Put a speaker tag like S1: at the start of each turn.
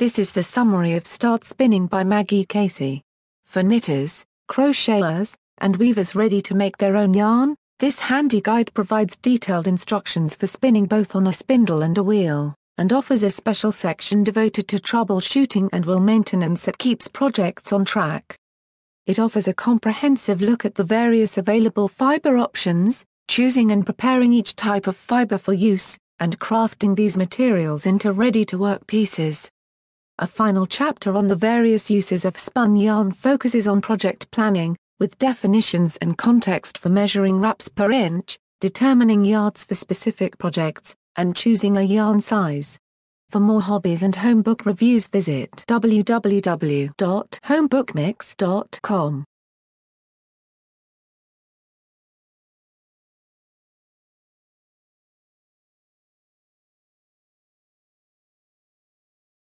S1: This is the summary of Start Spinning by Maggie Casey. For knitters, crocheters, and weavers ready to make their own yarn, this handy guide provides detailed instructions for spinning both on a spindle and a wheel, and offers a special section devoted to troubleshooting and wheel maintenance that keeps projects on track. It offers a comprehensive look at the various available fiber options, choosing and preparing each type of fiber for use, and crafting these materials into ready-to-work pieces. A final chapter on the various uses of spun yarn focuses on project planning, with definitions and context for measuring wraps per inch, determining yards for specific projects, and choosing a yarn size. For more hobbies and homebook reviews visit www.homebookmix.com.